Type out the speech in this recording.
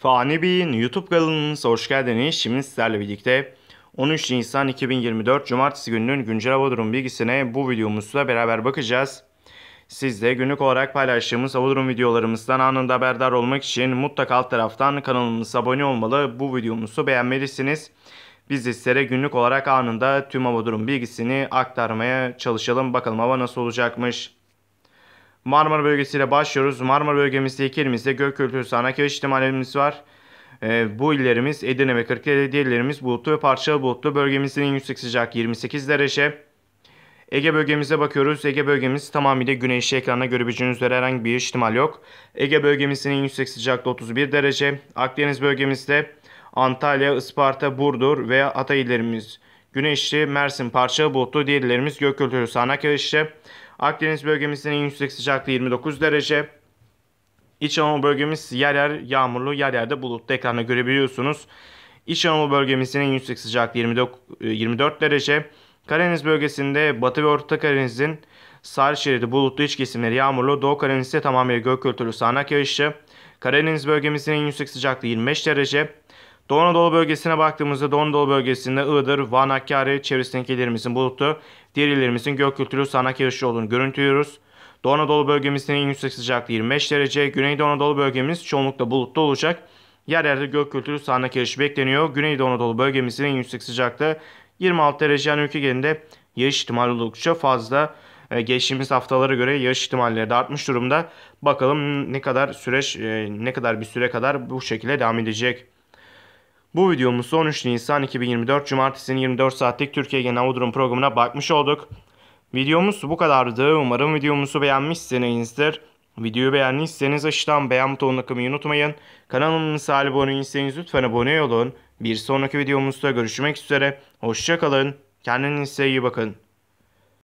Fani Bey'in YouTube kanalınıza hoş geldiniz. Şimdi sizlerle birlikte 13 Nisan 2024 Cumartesi gününün güncel hava durum bilgisine bu videomuzla beraber bakacağız. Siz de günlük olarak paylaştığımız hava durum videolarımızdan anında haberdar olmak için mutlaka alt taraftan kanalımıza abone olmalı. Bu videomuzu beğenmelisiniz. Biz de sizlere günlük olarak anında tüm hava durum bilgisini aktarmaya çalışalım. Bakalım hava nasıl olacakmış. Marmara bölgesiyle başlıyoruz. Marmara bölgemizde iki ilimizde gök gürültüsü ana keviş ihtimalimiz var. E, bu illerimiz Edirne ve Kırklareli diğerlerimiz bulutlu ve parçalı bulutlu. Bölgemizin yüksek sıcak 28 derece. Ege bölgemize bakıyoruz. Ege bölgemiz tamamıyla güneşli ekranda görebileceğiniz üzere herhangi bir ihtimal yok. Ege bölgemizin yüksek sıcaklığı 31 derece. Akdeniz bölgemizde Antalya, Isparta, Burdur ve Hatay illerimiz güneşli, Mersin parçalı bulutlu, diğerlerimiz gök gürültüsü ana keviş Akdeniz bölgemizin en yüksek sıcaklığı 29 derece. İç Anadolu bölgemiz yer yer yağmurlu, yer yerde bulutlu ekranda görebiliyorsunuz. İç Anadolu bölgemizin en yüksek sıcaklığı 24 e, derece. Karadeniz bölgesinde Batı ve Orta Karadeniz'in sahil şeridi bulutlu iç kesimleri yağmurlu. Doğu Karadeniz'de tamamıyla gök gürültülü sağanak yağışlı. Karadeniz bölgemizin en yüksek sıcaklığı 25 derece. Doğu Anadolu bölgesine baktığımızda Doğu Anadolu bölgesinde Iğdır, Van, Hakkari çevresindeki illerimizin bulutlu, diğer illerimizin gök kültürü sağanak yağışlı olduğunu görüntülüyoruz. Doğu Anadolu bölgemizin en yüksek sıcaklığı 25 derece. Güneydoğu Anadolu bölgemiz çoğunlukla bulutlu olacak. Yer yerde gök kültürü sağanak yağışı bekleniyor. Güneydoğu Anadolu bölgemizin en yüksek sıcaklığı 26 derece. Yani ülke genelinde yağış ihtimali oldukça fazla. Ee, geçtiğimiz haftalara göre yağış ihtimalleri de artmış durumda. Bakalım ne kadar süreç, e, ne kadar bir süre kadar bu şekilde devam edecek. Bu videomuzda 13 Nisan 2024 Cumartesi'nin 24 saatlik Türkiye Genel Durum programına bakmış olduk. Videomuz bu kadardı. Umarım videomuzu beğenmişsinizdir. Videoyu beğendiyseniz aşağıdan beğen butonuna kımayı unutmayın. Kanalımıza abone değilseniz lütfen abone olun. Bir sonraki videomuzda görüşmek üzere. Hoşçakalın. Kendinize iyi bakın.